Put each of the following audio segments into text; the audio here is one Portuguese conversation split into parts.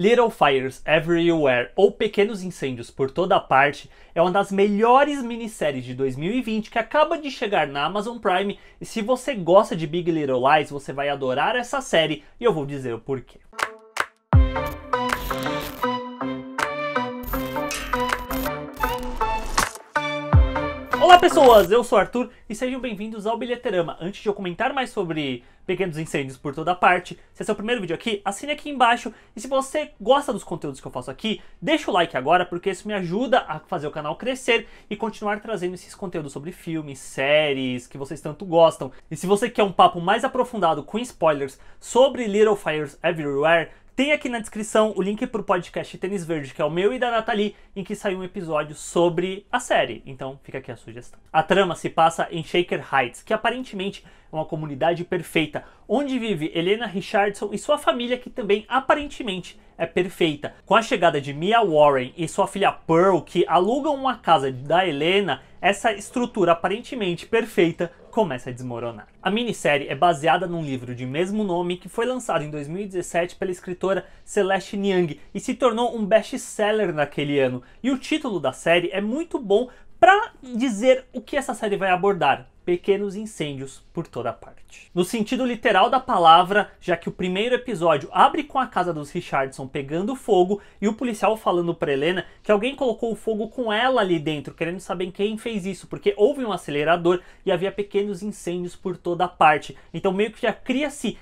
Little Fires Everywhere, ou Pequenos Incêndios por Toda Parte, é uma das melhores minisséries de 2020 que acaba de chegar na Amazon Prime. E se você gosta de Big Little Lies, você vai adorar essa série e eu vou dizer o porquê. Olá pessoas, eu sou Arthur e sejam bem-vindos ao Bilheterama. Antes de eu comentar mais sobre pequenos incêndios por toda parte. Se é seu primeiro vídeo aqui, assine aqui embaixo. E se você gosta dos conteúdos que eu faço aqui, deixa o like agora, porque isso me ajuda a fazer o canal crescer e continuar trazendo esses conteúdos sobre filmes, séries, que vocês tanto gostam. E se você quer um papo mais aprofundado com spoilers sobre Little Fires Everywhere, tem aqui na descrição o link para o podcast Tênis Verde, que é o meu e da Nathalie, em que saiu um episódio sobre a série. Então fica aqui a sugestão. A trama se passa em Shaker Heights, que aparentemente é uma comunidade perfeita, onde vive Helena Richardson e sua família, que também aparentemente é perfeita. Com a chegada de Mia Warren e sua filha Pearl, que alugam uma casa da Helena, essa estrutura aparentemente perfeita começa a desmoronar. A minissérie é baseada num livro de mesmo nome que foi lançado em 2017 pela escritora Celeste Niang e se tornou um best-seller naquele ano. E o título da série é muito bom para dizer o que essa série vai abordar, pequenos incêndios por toda parte. No sentido literal da palavra, já que o primeiro episódio abre com a casa dos Richardson pegando fogo e o policial falando para Helena que alguém colocou o fogo com ela ali dentro, querendo saber quem fez isso, porque houve um acelerador e havia pequenos incêndios por toda parte. Então meio que já cria-se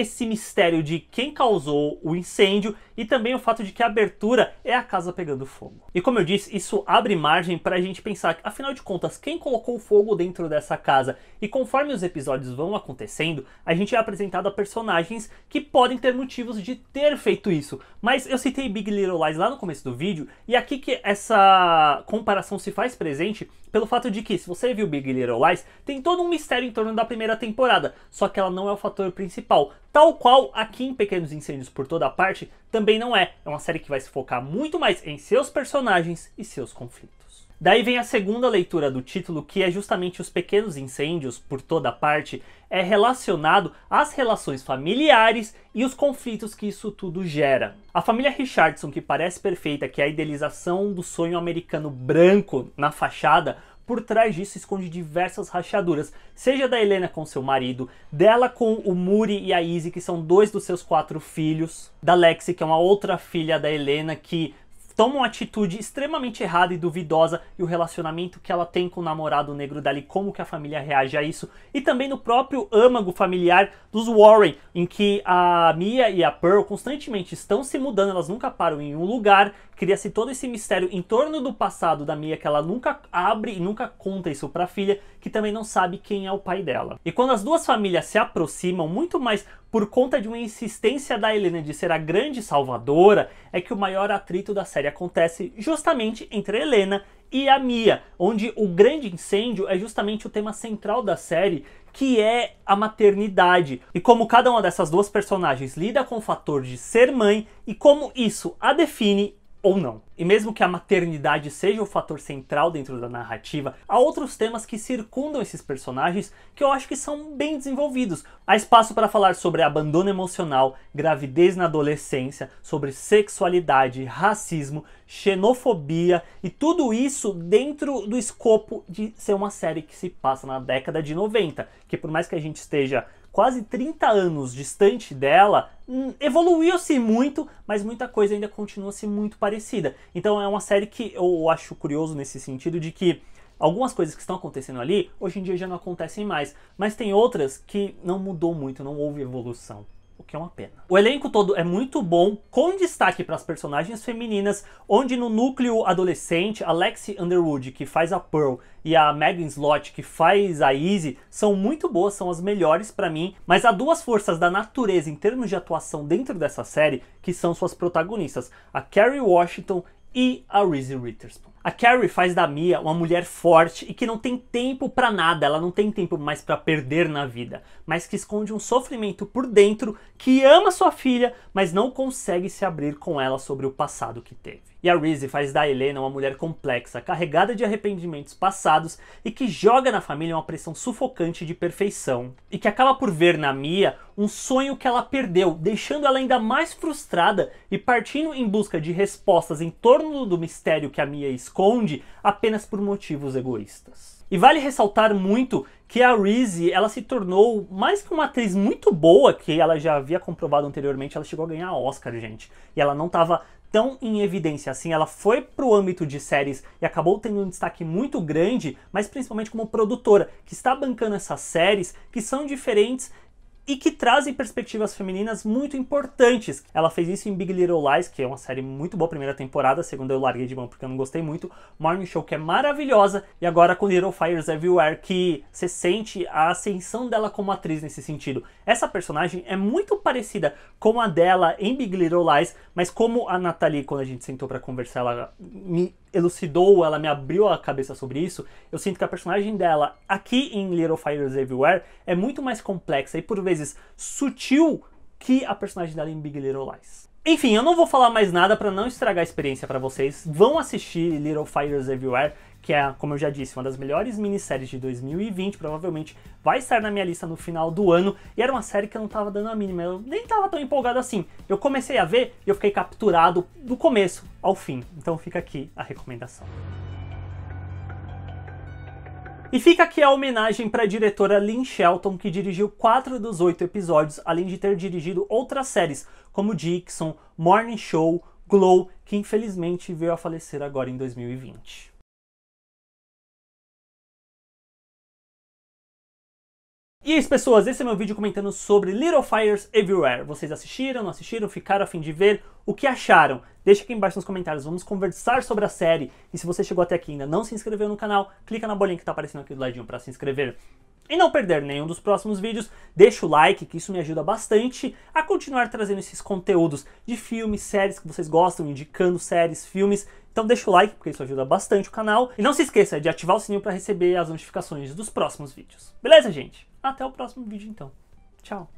esse mistério de quem causou o incêndio e também o fato de que a abertura é a casa pegando fogo. E como eu disse, isso abre margem para a gente pensar, que, afinal de contas, quem colocou fogo dentro dessa casa? E conforme os episódios vão acontecendo, a gente é apresentado a personagens que podem ter motivos de ter feito isso. Mas eu citei Big Little Lies lá no começo do vídeo, e aqui que essa comparação se faz presente pelo fato de que, se você viu Big Little Lies, tem todo um mistério em torno da primeira temporada, só que ela não é o fator principal Tal qual aqui em Pequenos Incêndios por toda parte, também não é. É uma série que vai se focar muito mais em seus personagens e seus conflitos. Daí vem a segunda leitura do título, que é justamente os pequenos incêndios por toda parte, é relacionado às relações familiares e os conflitos que isso tudo gera. A família Richardson, que parece perfeita, que é a idealização do sonho americano branco na fachada, por trás disso esconde diversas rachaduras, seja da Helena com seu marido, dela com o Muri e a Izzy, que são dois dos seus quatro filhos, da Lexi, que é uma outra filha da Helena, que toma uma atitude extremamente errada e duvidosa e o relacionamento que ela tem com o namorado negro dali, como que a família reage a isso, e também no próprio âmago familiar dos Warren, em que a Mia e a Pearl constantemente estão se mudando, elas nunca param em um lugar cria-se todo esse mistério em torno do passado da Mia que ela nunca abre e nunca conta isso para a filha, que também não sabe quem é o pai dela. E quando as duas famílias se aproximam, muito mais por conta de uma insistência da Helena de ser a grande salvadora, é que o maior atrito da série acontece justamente entre Helena e a Mia, onde o grande incêndio é justamente o tema central da série, que é a maternidade. E como cada uma dessas duas personagens lida com o fator de ser mãe e como isso a define ou não. E mesmo que a maternidade seja o fator central dentro da narrativa, há outros temas que circundam esses personagens que eu acho que são bem desenvolvidos. Há espaço para falar sobre abandono emocional, gravidez na adolescência, sobre sexualidade, racismo, xenofobia e tudo isso dentro do escopo de ser uma série que se passa na década de 90, que por mais que a gente esteja quase 30 anos distante dela, Hum, evoluiu-se muito, mas muita coisa ainda continua-se muito parecida. Então é uma série que eu acho curioso nesse sentido de que algumas coisas que estão acontecendo ali, hoje em dia já não acontecem mais, mas tem outras que não mudou muito, não houve evolução o que é uma pena. O elenco todo é muito bom, com destaque para as personagens femininas, onde no núcleo adolescente, Lexi Underwood, que faz a Pearl, e a Megan Slot, que faz a Izzy, são muito boas, são as melhores para mim, mas há duas forças da natureza em termos de atuação dentro dessa série que são suas protagonistas, a Kerry Washington e a Reese Witherspoon. A Carrie faz da Mia uma mulher forte e que não tem tempo para nada, ela não tem tempo mais para perder na vida, mas que esconde um sofrimento por dentro, que ama sua filha, mas não consegue se abrir com ela sobre o passado que teve. E a Reese faz da Helena uma mulher complexa, carregada de arrependimentos passados e que joga na família uma pressão sufocante de perfeição, e que acaba por ver na Mia um sonho que ela perdeu, deixando ela ainda mais frustrada e partindo em busca de respostas em torno do mistério que a Mia esconde esconde apenas por motivos egoístas. E vale ressaltar muito que a Reese, ela se tornou mais que uma atriz muito boa, que ela já havia comprovado anteriormente, ela chegou a ganhar Oscar, gente. E ela não estava tão em evidência assim. Ela foi pro âmbito de séries e acabou tendo um destaque muito grande, mas principalmente como produtora, que está bancando essas séries que são diferentes e que trazem perspectivas femininas muito importantes. Ela fez isso em Big Little Lies, que é uma série muito boa, primeira temporada, segunda eu larguei de mão porque eu não gostei muito, Morning Show, que é maravilhosa, e agora com Little Fires Everywhere, que você sente a ascensão dela como atriz nesse sentido. Essa personagem é muito parecida com a dela em Big Little Lies, mas como a Natalie, quando a gente sentou para conversar, ela me elucidou, ela me abriu a cabeça sobre isso, eu sinto que a personagem dela aqui em Little Fires Everywhere é muito mais complexa e por vezes sutil que a personagem dela em Big Little Lies. Enfim, eu não vou falar mais nada para não estragar a experiência para vocês. Vão assistir Little Fires Everywhere, que é, como eu já disse, uma das melhores minisséries de 2020, provavelmente vai estar na minha lista no final do ano, e era uma série que eu não tava dando a mínima, eu nem tava tão empolgado assim. Eu comecei a ver e eu fiquei capturado do começo ao fim. Então fica aqui a recomendação. E fica aqui a homenagem para a diretora Lynn Shelton, que dirigiu quatro dos oito episódios, além de ter dirigido outras séries como Dixon, Morning Show, Glow, que infelizmente veio a falecer agora em 2020. E aí, pessoas. Esse é meu vídeo comentando sobre Little Fires Everywhere. Vocês assistiram, não assistiram, ficaram a fim de ver? O que acharam? Deixa aqui embaixo nos comentários, vamos conversar sobre a série. E se você chegou até aqui e ainda não se inscreveu no canal, clica na bolinha que está aparecendo aqui do ladinho para se inscrever. E não perder nenhum dos próximos vídeos, deixa o like, que isso me ajuda bastante a continuar trazendo esses conteúdos de filmes, séries que vocês gostam, indicando séries, filmes. Então deixa o like, porque isso ajuda bastante o canal. E não se esqueça de ativar o sininho para receber as notificações dos próximos vídeos. Beleza, gente? Até o próximo vídeo então. Tchau.